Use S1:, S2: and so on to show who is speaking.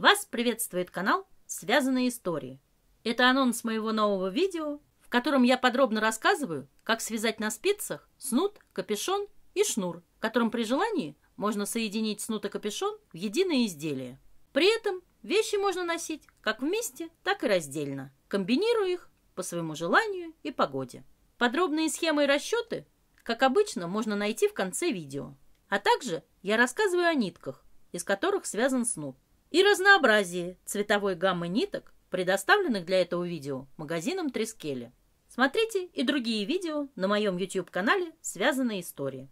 S1: Вас приветствует канал «Связанные истории». Это анонс моего нового видео, в котором я подробно рассказываю, как связать на спицах снуд, капюшон и шнур, которым при желании можно соединить снуд и капюшон в единое изделие. При этом вещи можно носить как вместе, так и раздельно, комбинируя их по своему желанию и погоде. Подробные схемы и расчеты, как обычно, можно найти в конце видео. А также я рассказываю о нитках, из которых связан снуд и разнообразии цветовой гаммы ниток, предоставленных для этого видео магазином Трискели. Смотрите и другие видео на моем YouTube-канале «Связанные истории».